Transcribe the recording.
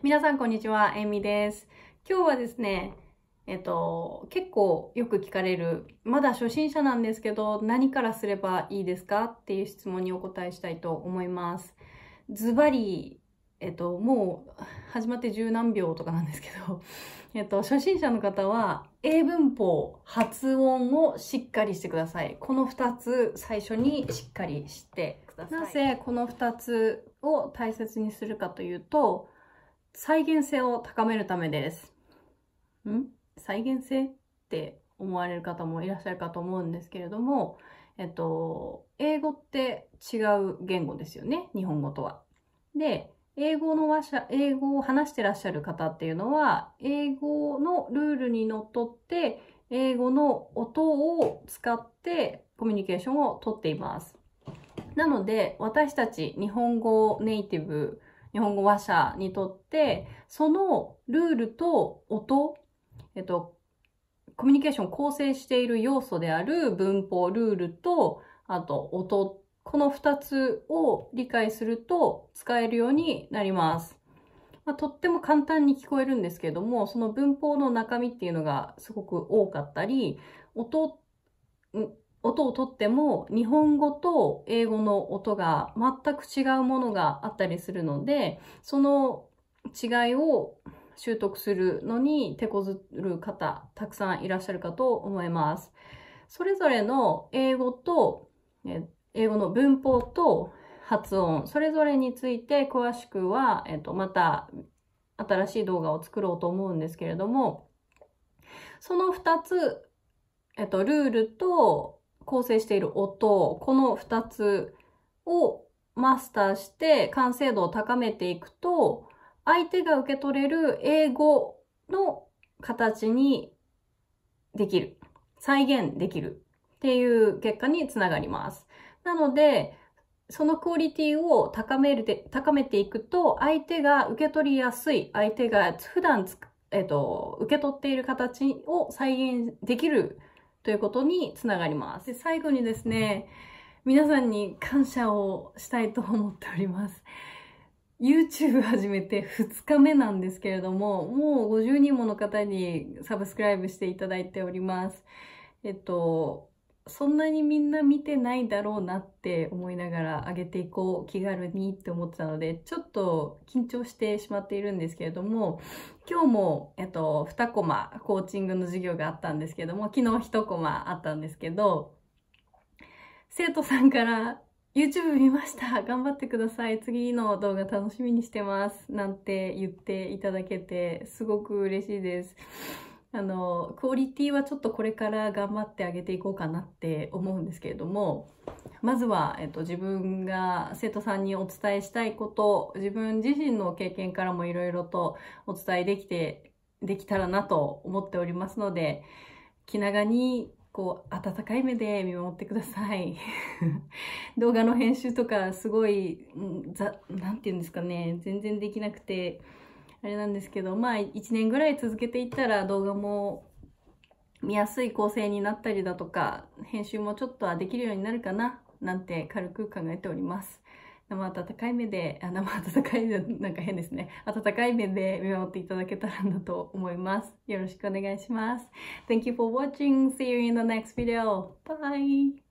皆さんこんにちは、えみです。今日はですね、えっと、結構よく聞かれる、まだ初心者なんですけど、何からすればいいですかっていう質問にお答えしたいと思います。ズバリ、えっと、もう始まって十何秒とかなんですけど、えっと、初心者の方は、英文法、発音をしっかりしてください。この二つ、最初にしっかりしてください。なぜこの二つを大切にするかというと、再現性を高めるためです。ん再現性って思われる方もいらっしゃるかと思うんですけれども、えっと、英語って違う言語ですよね、日本語とは。で、英語の話者、英語を話してらっしゃる方っていうのは、英語のルールにのっとって、英語の音を使ってコミュニケーションをとっています。なので、私たち日本語ネイティブ日本語話者にとって、そのルールと音、えっと、コミュニケーションを構成している要素である文法、ルールと、あと音、この2つを理解すると使えるようになります。まあ、とっても簡単に聞こえるんですけども、その文法の中身っていうのがすごく多かったり、音音をとっても日本語と英語の音が全く違うものがあったりするのでその違いを習得するのに手こずる方たくさんいらっしゃるかと思います。それぞれの英語と英語の文法と発音それぞれについて詳しくは、えっと、また新しい動画を作ろうと思うんですけれどもその2つ、えっと、ルールと構成している音、この2つをマスターして完成度を高めていくと、相手が受け取れる英語の形にできる。再現できるっていう結果につながります。なので、そのクオリティを高めるで、高めていくと、相手が受け取りやすい、相手が普段えっ、と、受け取っている形を再現できるということにつながります。で最後にですね、皆さんに感謝をしたいと思っております。YouTube 始めて2日目なんですけれども、もう50人もの方にサブスクライブしていただいております。えっと、そんなにみんな見てないだろうなって思いながら上げていこう気軽にって思ってたのでちょっと緊張してしまっているんですけれども今日も、えっと、2コマコーチングの授業があったんですけども昨日1コマあったんですけど生徒さんから YouTube 見ました頑張ってください次の動画楽しみにしてますなんて言っていただけてすごく嬉しいです。あのクオリティはちょっとこれから頑張ってあげていこうかなって思うんですけれどもまずは、えっと、自分が生徒さんにお伝えしたいこと自分自身の経験からもいろいろとお伝えできてできたらなと思っておりますので気長にこう温かい目で見守ってください 動画の編集とかすごい何て言うんですかね全然できなくてあれなんですけど、まあ1年ぐらい続けていったら動画も見やすい構成になったりだとか、編集もちょっとはできるようになるかな、なんて軽く考えております。生温かい目で、あ、生温かい、なんか変ですね。温かい目で見守っていただけたらなと思います。よろしくお願いします。Thank you for watching. See you in the next video. Bye!